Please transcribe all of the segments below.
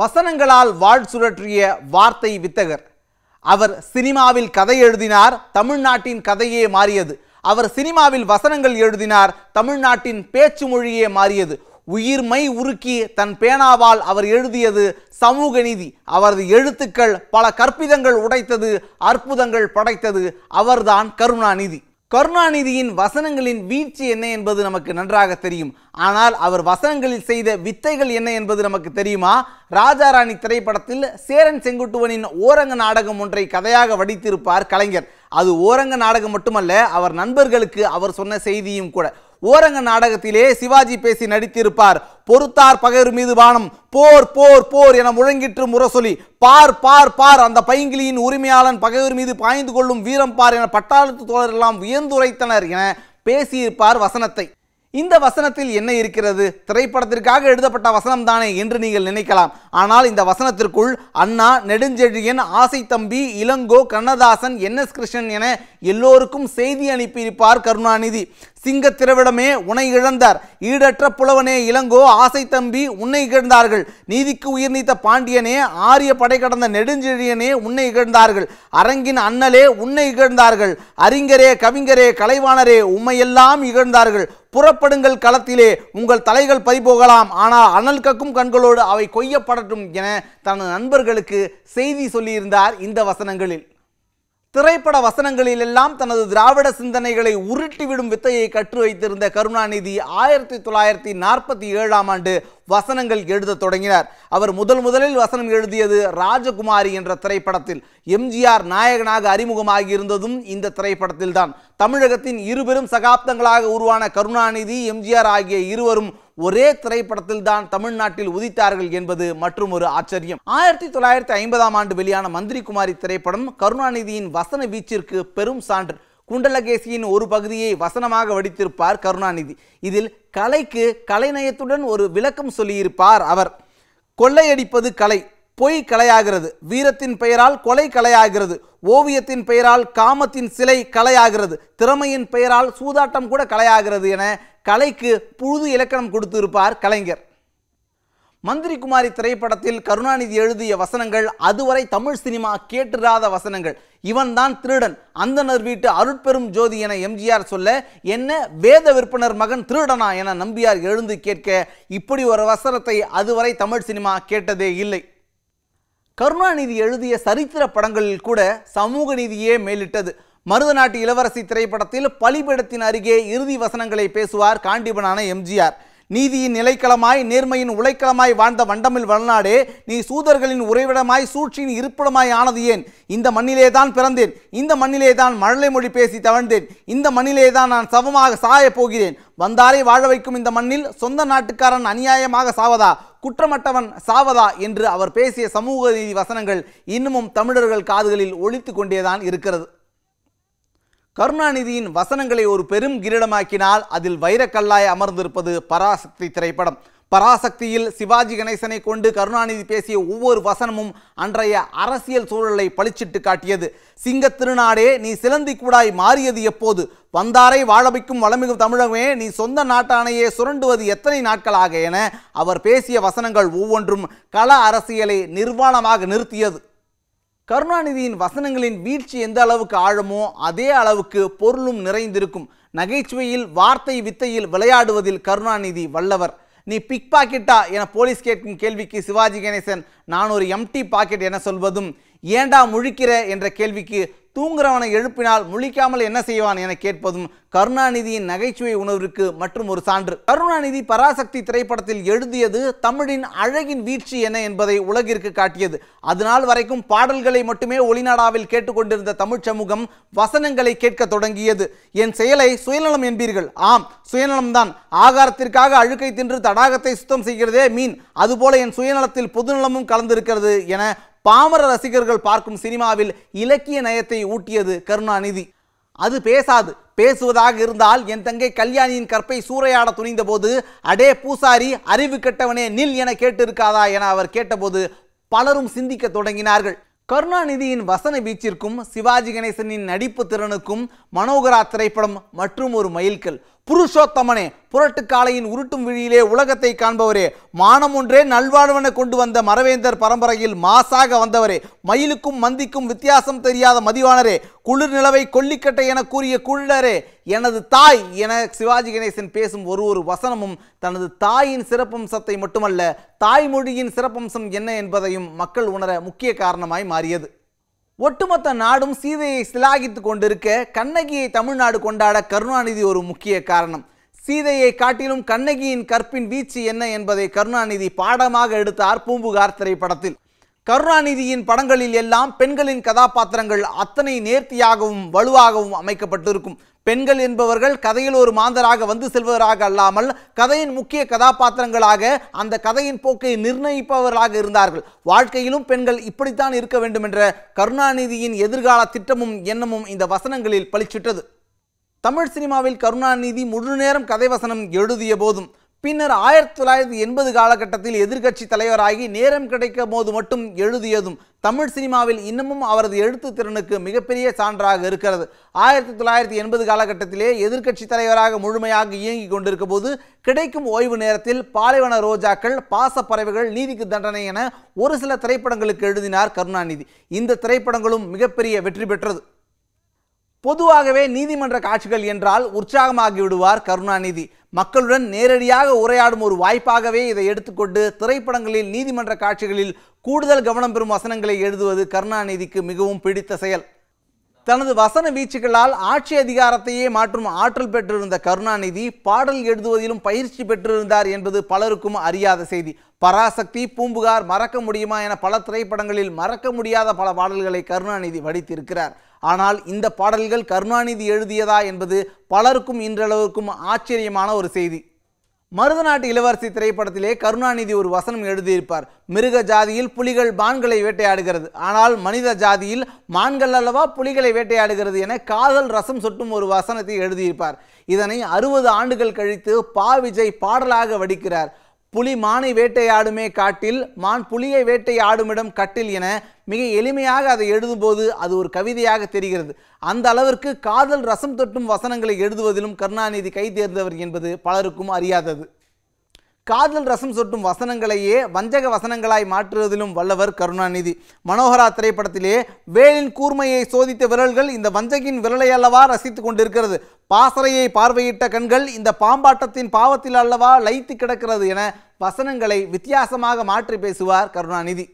வசனங்களால் வாழ் சுழற்றிய வார்த்தை வித்தகர் அவர் சினிமாவில் கதை எழுதினார் தமிழ்நாட்டின் கதையே மாறியது அவர் சினிமாவில் வசனங்கள் எழுதினார் தமிழ்நாட்டின் பேச்சு மொழியே மாறியது உயிர் மை உருக்கி தன் பேனாவால் அவர் எழுதியது சமூக நீதி அவரது எழுத்துக்கள் பல கற்பிதங்கள் உடைத்தது அற்புதங்கள் படைத்தது அவர்தான் கருணாநிதி கருணாநிதியின் வசனங்களின் வீழ்ச்சி என்ன என்பது நமக்கு நன்றாக தெரியும் ஆனால் அவர் வசனங்களில் செய்த வித்தைகள் என்ன என்பது நமக்கு தெரியுமா ராஜாராணி திரைப்படத்தில் சேரன் செங்குட்டுவனின் ஓரங்க நாடகம் ஒன்றை கதையாக வடித்திருப்பார் கலைஞர் அது ஓரங்க நாடகம் மட்டுமல்ல அவர் நண்பர்களுக்கு அவர் சொன்ன செய்தியும் கூட ஓரங்க நாடகத்திலே சிவாஜி பேசி நடித்திருப்பார் பொறுத்தார் பகைவர் மீது வானம் போர் போர் போர் என முழங்கிற்று முரசொலி பார் பார் பார் அந்த பைங்கிலியின் உரிமையாளன் பகைவர் மீது பாய்ந்து கொள்ளும் வீரம் பார் என பட்டாளத்து தோழர் எல்லாம் வியந்துரைத்தனர் என பேசியிருப்பார் வசனத்தை இந்த வசனத்தில் என்ன இருக்கிறது திரைப்படத்திற்காக எழுதப்பட்ட வசனம் தானே என்று நீங்கள் நினைக்கலாம் ஆனால் இந்த வசனத்திற்குள் அண்ணா நெடுஞ்செழியன் ஆசை தம்பி இளங்கோ கண்ணதாசன் என் எஸ் கிருஷ்ணன் என எல்லோருக்கும் செய்தி அனுப்பியிருப்பார் கருணாநிதி திரவிடமே உனை இழந்தார் ஈடற்ற புலவனே இளங்கோ ஆசை தம்பி உன்னை இகழ்ந்தார்கள் நீதிக்கு உயிர் நீத்த பாண்டியனே ஆரிய படை கடந்த நெடுஞ்செழியனே உன்னை இகழ்ந்தார்கள் அரங்கின் அண்ணலே உன்னை இகழ்ந்தார்கள் அறிஞரே கவிஞரே கலைவாணரே உம்மையெல்லாம் இகழ்ந்தார்கள் புறப்படுங்கள் களத்திலே உங்கள் தலைகள் பறிபோகலாம் ஆனால் அனல் கக்கும் கண்களோடு அவை கொய்யப்படட்டும் என தனது நண்பர்களுக்கு செய்தி சொல்லியிருந்தார் இந்த வசனங்களில் திரைப்பட வசனங்களிலெல்லாம் தனது திராவிட சிந்தனைகளை உருட்டிவிடும் வித்தையை கற்று வைத்திருந்த கருணாநிதி ஆயிரத்தி தொள்ளாயிரத்தி நாற்பத்தி ஏழாம் ஆண்டு வசனங்கள் எழுத தொடங்கினார் அவர் முதல் முதலில் வசனம் எழுதியது ராஜகுமாரி என்ற திரைப்படத்தில் எம்ஜிஆர் நாயகனாக அறிமுகமாகி இருந்ததும் இந்த திரைப்படத்தில்தான் தமிழகத்தின் இருபெரும் சகாப்தங்களாக உருவான கருணாநிதி எம்ஜிஆர் ஆகிய இருவரும் ஒரே திரைப்படத்தில் தான் தமிழ்நாட்டில் உதித்தார்கள் என்பது மற்றும் ஒரு ஆச்சரியம் ஆயிரத்தி தொள்ளாயிரத்தி ஐம்பதாம் ஆண்டு வெளியான மந்திரி குமாரி திரைப்படம் கருணாநிதியின் வசன வீச்சிற்கு பெரும் சான்று குண்டலகேசியின் ஒரு பகுதியை வசனமாக வடித்திருப்பார் கருணாநிதி இதில் கலைக்கு கலைநயத்துடன் ஒரு விளக்கம் சொல்லியிருப்பார் அவர் கொள்ளையடிப்பது கலை பொய் கலையாகிறது வீரத்தின் பெயரால் கொலை கலையாகிறது ஓவியத்தின் பெயரால் காமத்தின் சிலை கலையாகிறது திறமையின் பெயரால் சூதாட்டம் கூட கலையாகிறது என கலைக்கு புழுது இலக்கணம் கொடுத்திருப்பார் கலைஞர் மந்திரி குமாரி திரைப்படத்தில் கருணாநிதி எழுதிய வசனங்கள் அதுவரை தமிழ் சினிமா கேட்டுறாத வசனங்கள் இவன்தான் திருடன் அந்தனர் வீட்டு அருட்பெரும் ஜோதி என எம்ஜிஆர் சொல்ல என்ன வேத விற்பனர் மகன் திருடனா என நம்பியார் எழுந்து கேட்க இப்படி ஒரு வசனத்தை அதுவரை தமிழ் சினிமா கேட்டதே இல்லை கருணாநிதி எழுதிய சரித்திர படங்களில் கூட சமூக நீதியே மேலிட்டது மருதநாட்டு இளவரசி திரைப்படத்தில் பலிபீடத்தின் அருகே இறுதி வசனங்களை பேசுவார் காண்டிபனான எம்ஜிஆர் நீதியின் நிலைக்களமாய் நேர்மையின் உழைக்களமாய் வாழ்ந்த வண்டமில் வளநாடே நீ சூதர்களின் உறைவிடமாய் சூழ்ச்சியின் இருப்பிடமாய் ஆனது ஏன் இந்த மண்ணிலே தான் பிறந்தேன் இந்த மண்ணிலே தான் மழலை மொழி பேசி தவழ்ந்தேன் இந்த மண்ணிலே தான் நான் சமமாக சாயப் போகிறேன் வந்தாரை வாழ வைக்கும் இந்த மண்ணில் சொந்த நாட்டுக்காரன் அநியாயமாக சாவதா குற்றமட்டவன் சாவதா என்று அவர் பேசிய சமூக நீதி வசனங்கள் இன்னமும் தமிழர்கள் காதுகளில் ஒழித்து கொண்டேதான் இருக்கிறது கருணாநிதியின் வசனங்களை ஒரு பெரும் கிரீடமாக்கினால் அதில் வைரக்கல்லாய் அமர்ந்திருப்பது பராசக்தி திரைப்படம் பராசக்தியில் சிவாஜி கணேசனை கொண்டு கருணாநிதி பேசிய ஒவ்வொரு வசனமும் அன்றைய அரசியல் சூழலை பளிச்சிட்டு காட்டியது சிங்க திருநாடே நீ சிலந்தி கூடாய் மாறியது எப்போது வந்தாரை வாழவைக்கும் வளமிகும் தமிழகமே நீ சொந்த நாட்டானையே சுரண்டுவது எத்தனை நாட்களாக என அவர் பேசிய வசனங்கள் ஒவ்வொன்றும் கள அரசியலை நிர்வாணமாக நிறுத்தியது கருணாநிதியின் வசனங்களின் வீழ்ச்சி எந்த அளவுக்கு ஆழமோ அதே அளவுக்கு பொருளும் நிறைந்திருக்கும் நகைச்சுவையில் வார்த்தை வித்தையில் விளையாடுவதில் கருணாநிதி வல்லவர் நீ பிக் பாக்கெட்டா என போலீஸ் கேட்கும் கேள்விக்கு சிவாஜி கணேசன் நான் ஒரு எம்டி பாக்கெட் என சொல்வதும் ஏண்டா முழிக்கிற என்ற கேள்விக்கு தூங்குறவனை எழுப்பினால் முழிக்காமல் என்ன செய்வான் என கேட்பதும் கருணாநிதியின் நகைச்சுவை உணர்விற்கு மற்றும் ஒரு சான்று கருணாநிதி பராசக்தி திரைப்படத்தில் எழுதியது தமிழின் அழகின் வீழ்ச்சி என்ன என்பதை உலகிற்கு காட்டியது அதனால் வரைக்கும் பாடல்களை மட்டுமே ஒளிநாடாவில் கேட்டுக்கொண்டிருந்த தமிழ் சமூகம் வசனங்களை கேட்க தொடங்கியது என் செயலை சுயநலம் என்பீர்கள் ஆம் சுயநலம்தான் ஆகாரத்திற்காக அழுக்கை தின்று தடாகத்தை சுத்தம் செய்கிறதே மீன் அதுபோல என் சுயநலத்தில் பொதுநலமும் கலந்திருக்கிறது என பாமர ரசிகர்கள் பார்க்கும் சினிமாவில் இலக்கிய நயத்தை ஊட்டியது கருணாநிதி அது பேசாது பேசுவதாக இருந்தால் என் தங்கை கல்யாணியின் கற்பை சூறையாட துணிந்த போது அடே பூசாரி அறிவு கெட்டவனே நில் என கேட்டிருக்காதா என அவர் கேட்டபோது பலரும் சிந்திக்க தொடங்கினார்கள் கருணாநிதியின் வசன வீச்சிற்கும் சிவாஜி கணேசனின் நடிப்பு திறனுக்கும் மனோகரா திரைப்படம் மற்றும் ஒரு மைல்கல் புருஷோத்தமனே புரட்டு காளையின் உருட்டும் விழியிலே உலகத்தை காண்பவரே மானம் ஒன்றே நல்வாழ்வன கொண்டு வந்த மரவேந்தர் பரம்பரையில் மாசாக வந்தவரே மயிலுக்கும் மந்திக்கும் வித்தியாசம் தெரியாத மதிவானரே குளிர் நிலவை கொல்லிக்கட்டை என கூறிய குள்ளரே எனது தாய் என சிவாஜி கணேசன் பேசும் ஒரு ஒரு வசனமும் தனது தாயின் சிறப்பம்சத்தை மட்டுமல்ல தாய்மொழியின் சிறப்பம்சம் என்ன என்பதையும் மக்கள் உணர முக்கிய காரணமாய் மாறியது ஒட்டுமொத்த நாடும் சீதையை சிலாகித்து கொண்டிருக்க கண்ணகியை தமிழ்நாடு கொண்டாட கருணாநிதி ஒரு முக்கிய காரணம் சீதையை காட்டிலும் கண்ணகியின் கற்பின் வீச்சு என்ன என்பதை கருணாநிதி பாடமாக எடுத்தார் பூம்புகார் திரைப்படத்தில் கருணாநிதியின் படங்களில் எல்லாம் பெண்களின் கதாபாத்திரங்கள் அத்தனை நேர்த்தியாகவும் வலுவாகவும் அமைக்கப்பட்டிருக்கும் பெண்கள் என்பவர்கள் கதையில் ஒரு மாந்தராக வந்து செல்வராக அல்லாமல் கதையின் முக்கிய கதாபாத்திரங்களாக அந்த கதையின் போக்கை நிர்ணயிப்பவர்களாக இருந்தார்கள் வாழ்க்கையிலும் பெண்கள் இப்படித்தான் இருக்க வேண்டும் என்ற கருணாநிதியின் எதிர்கால திட்டமும் எண்ணமும் இந்த வசனங்களில் பளிச்சிட்டது தமிழ் சினிமாவில் கருணாநிதி முழு நேரம் கதை வசனம் எழுதிய போதும் பின்னர் ஆயிரத்தி தொள்ளாயிரத்தி எண்பது காலகட்டத்தில் எதிர்க்கட்சி தலைவராகி நேரம் கிடைக்கும் போது மட்டும் எழுதியதும் தமிழ் சினிமாவில் இன்னமும் அவரது எழுத்து திறனுக்கு மிகப்பெரிய சான்றாக இருக்கிறது ஆயிரத்தி தொள்ளாயிரத்தி எண்பது காலகட்டத்திலே எதிர்கட்சி தலைவராக முழுமையாக இயங்கிக் கொண்டிருக்கும் போது கிடைக்கும் ஓய்வு நேரத்தில் பாலைவன ரோஜாக்கள் பாசப்பறவைகள் நீதிக்கு தண்டனை என ஒரு சில திரைப்படங்களுக்கு எழுதினார் கருணாநிதி இந்த திரைப்படங்களும் மிகப்பெரிய வெற்றி பெற்றது பொதுவாகவே நீதிமன்ற காட்சிகள் என்றால் உற்சாகமாகி விடுவார் கருணாநிதி மக்களுடன் நேரடியாக உரையாடும் ஒரு வாய்ப்பாகவே இதை எடுத்துக்கொண்டு திரைப்படங்களில் நீதிமன்ற காட்சிகளில் கூடுதல் கவனம் பெறும் வசனங்களை எழுதுவது கருணாநிதிக்கு மிகவும் பிடித்த செயல் தனது வசன வீச்சுகளால் ஆட்சி அதிகாரத்தையே மாற்றும் ஆற்றல் பெற்றிருந்த கருணாநிதி பாடல் எழுதுவதிலும் பயிற்சி பெற்றிருந்தார் என்பது பலருக்கும் அறியாத செய்தி பராசக்தி பூம்புகார் மறக்க முடியுமா என பல திரைப்படங்களில் மறக்க முடியாத பல பாடல்களை கருணாநிதி வடித்திருக்கிறார் ஆனால் இந்த பாடல்கள் கருணாநிதி எழுதியதா என்பது பலருக்கும் இன்றளவுக்கும் ஆச்சரியமான ஒரு செய்தி மருதநாட்டு இளவரசி திரைப்படத்திலே கருணாநிதி ஒரு வசனம் எழுதியிருப்பார் மிருக ஜாதியில் புலிகள் மான்களை வேட்டையாடுகிறது ஆனால் மனித ஜாதியில் மான்கள் அல்லவா புலிகளை வேட்டையாடுகிறது என காதல் ரசம் சொட்டும் ஒரு வசனத்தை எழுதியிருப்பார் இதனை அறுபது ஆண்டுகள் கழித்து பா விஜய் பாடலாக வடிக்கிறார் புலி மானை வேட்டையாடுமே காட்டில் மான் புலியை வேட்டையாடுமிடம் கட்டில் என மிக எளிமையாக அதை எழுதும்போது அது ஒரு கவிதையாக தெரிகிறது அந்த அளவிற்கு காதல் ரசம் தொட்டும் வசனங்களை எழுதுவதிலும் கருணாநிதி கை தேர்ந்தவர் என்பது பலருக்கும் அறியாதது காதல் ரசம் சொட்டும் வசனங்களையே வஞ்சக வசனங்களாய் மாற்றுவதிலும் வல்லவர் கருணாநிதி மனோகரா திரைப்படத்திலே வேலின் கூர்மையை சோதித்த விரல்கள் இந்த வஞ்சகின் விரலை அல்லவா ரசித்து கொண்டிருக்கிறது பாசறையை பார்வையிட்ட கண்கள் இந்த பாம்பாட்டத்தின் பாவத்தில் அல்லவா லைத்து கிடக்கிறது என வசனங்களை வித்தியாசமாக மாற்றி பேசுவார் கருணாநிதி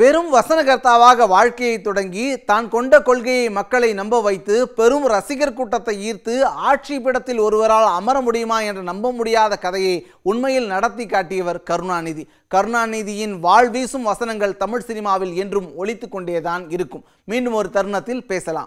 வெறும் வசனகர்த்தாவாக வாழ்க்கையை தொடங்கி தான் கொண்ட கொள்கையை மக்களை நம்ப வைத்து பெரும் ரசிகர் கூட்டத்தை ஈர்த்து ஆட்சி பிடத்தில் ஒருவரால் அமர முடியுமா என்று நம்ப முடியாத கதையை உண்மையில் நடத்தி காட்டியவர் கருணாநிதி கருணாநிதியின் வாழ்வீசும் வசனங்கள் தமிழ் சினிமாவில் என்றும் ஒழித்து கொண்டேதான் இருக்கும் மீண்டும் ஒரு தருணத்தில் பேசலாம்